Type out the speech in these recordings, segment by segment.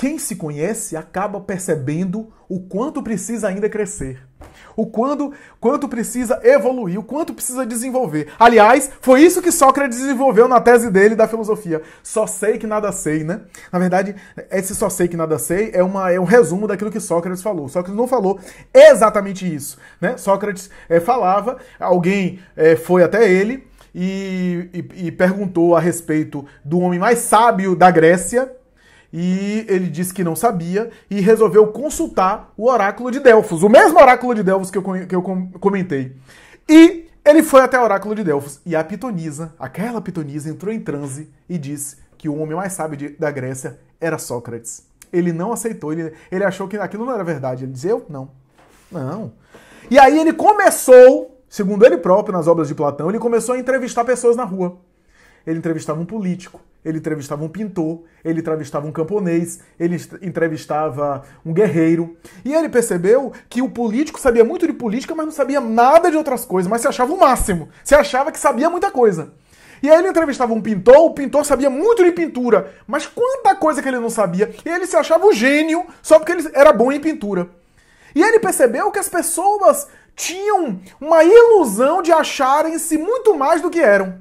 Quem se conhece acaba percebendo o quanto precisa ainda crescer, o quanto, quanto precisa evoluir, o quanto precisa desenvolver. Aliás, foi isso que Sócrates desenvolveu na tese dele da filosofia. Só sei que nada sei, né? Na verdade, esse só sei que nada sei é, uma, é um resumo daquilo que Sócrates falou. Sócrates não falou exatamente isso, né? Sócrates é, falava, alguém é, foi até ele e, e, e perguntou a respeito do homem mais sábio da Grécia, e ele disse que não sabia e resolveu consultar o oráculo de Delfos, o mesmo oráculo de Delfos que eu, que eu comentei. E ele foi até o oráculo de Delfos e a pitonisa, aquela pitonisa, entrou em transe e disse que o homem mais sábio de, da Grécia era Sócrates. Ele não aceitou, ele, ele achou que aquilo não era verdade. Ele disse: Eu? Não. Não. E aí ele começou, segundo ele próprio nas obras de Platão, ele começou a entrevistar pessoas na rua. Ele entrevistava um político, ele entrevistava um pintor, ele entrevistava um camponês, ele entrevistava um guerreiro. E ele percebeu que o político sabia muito de política, mas não sabia nada de outras coisas, mas se achava o máximo, se achava que sabia muita coisa. E aí ele entrevistava um pintor, o pintor sabia muito de pintura, mas quanta coisa que ele não sabia. E ele se achava um gênio só porque ele era bom em pintura. E ele percebeu que as pessoas tinham uma ilusão de acharem-se muito mais do que eram.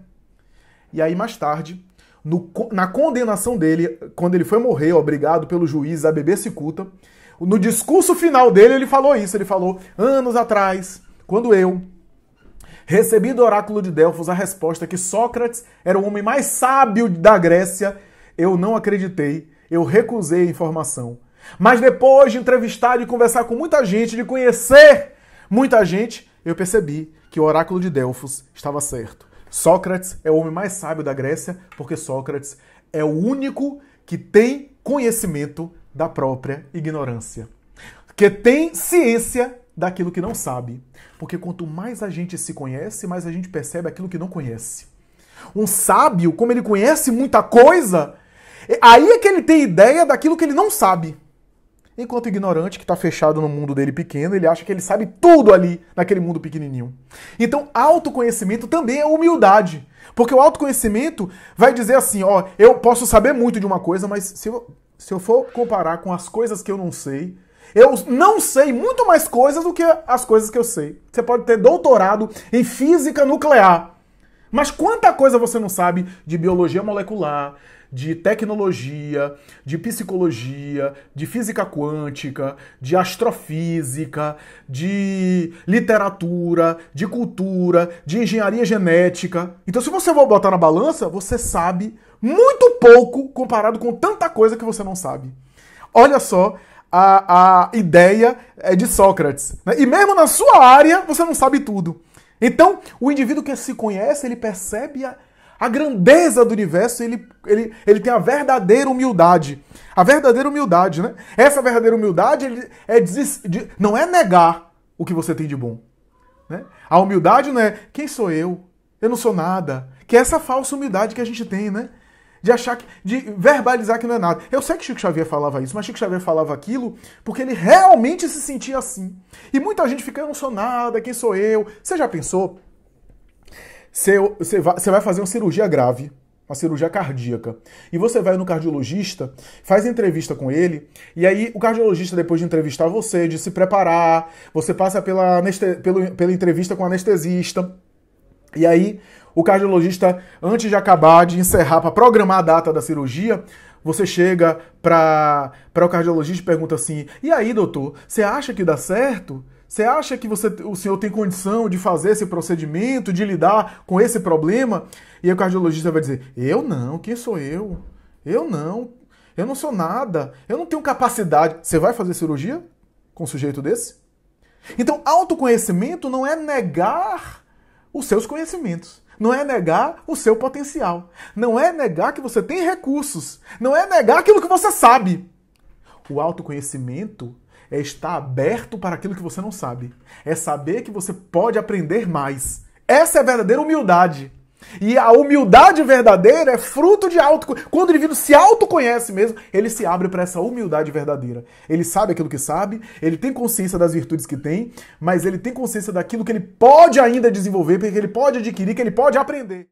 E aí mais tarde, no, na condenação dele, quando ele foi morrer, obrigado pelo juiz a beber cicuta, no discurso final dele ele falou isso, ele falou, anos atrás, quando eu recebi do oráculo de Delfos a resposta que Sócrates era o homem mais sábio da Grécia, eu não acreditei, eu recusei a informação. Mas depois de entrevistar, e conversar com muita gente, de conhecer muita gente, eu percebi que o oráculo de Delfos estava certo. Sócrates é o homem mais sábio da Grécia, porque Sócrates é o único que tem conhecimento da própria ignorância, que tem ciência daquilo que não sabe. Porque quanto mais a gente se conhece, mais a gente percebe aquilo que não conhece. Um sábio, como ele conhece muita coisa, é, aí é que ele tem ideia daquilo que ele não sabe. Enquanto o ignorante, que está fechado no mundo dele pequeno, ele acha que ele sabe tudo ali naquele mundo pequenininho. Então, autoconhecimento também é humildade. Porque o autoconhecimento vai dizer assim: ó, eu posso saber muito de uma coisa, mas se eu, se eu for comparar com as coisas que eu não sei, eu não sei muito mais coisas do que as coisas que eu sei. Você pode ter doutorado em física nuclear. Mas quanta coisa você não sabe de biologia molecular, de tecnologia, de psicologia, de física quântica, de astrofísica, de literatura, de cultura, de engenharia genética. Então, se você for botar na balança, você sabe muito pouco comparado com tanta coisa que você não sabe. Olha só a, a ideia é, de Sócrates. Né? E mesmo na sua área, você não sabe tudo. Então, o indivíduo que se conhece, ele percebe a, a grandeza do universo, ele, ele, ele tem a verdadeira humildade. A verdadeira humildade, né? Essa verdadeira humildade ele é não é negar o que você tem de bom. Né? A humildade não é quem sou eu, eu não sou nada. Que é essa falsa humildade que a gente tem, né? de achar que, de verbalizar que não é nada. Eu sei que Chico Xavier falava isso, mas Chico Xavier falava aquilo porque ele realmente se sentia assim. E muita gente fica, eu não sou nada, quem sou eu? Você já pensou? Você vai fazer uma cirurgia grave, uma cirurgia cardíaca, e você vai no cardiologista, faz entrevista com ele, e aí o cardiologista, depois de entrevistar você, de se preparar, você passa pela, pela, pela entrevista com o anestesista, e aí o cardiologista, antes de acabar, de encerrar, para programar a data da cirurgia, você chega para o cardiologista e pergunta assim: e aí, doutor, você acha que dá certo? Você acha que você, o senhor tem condição de fazer esse procedimento, de lidar com esse problema? E o cardiologista vai dizer: eu não, quem sou eu? Eu não, eu não sou nada, eu não tenho capacidade. Você vai fazer cirurgia com um sujeito desse? Então, autoconhecimento não é negar os seus conhecimentos. Não é negar o seu potencial. Não é negar que você tem recursos. Não é negar aquilo que você sabe. O autoconhecimento é estar aberto para aquilo que você não sabe. É saber que você pode aprender mais. Essa é a verdadeira humildade. E a humildade verdadeira é fruto de auto. Quando o indivíduo se autoconhece mesmo, ele se abre para essa humildade verdadeira. Ele sabe aquilo que sabe, ele tem consciência das virtudes que tem, mas ele tem consciência daquilo que ele pode ainda desenvolver, que ele pode adquirir, que ele pode aprender.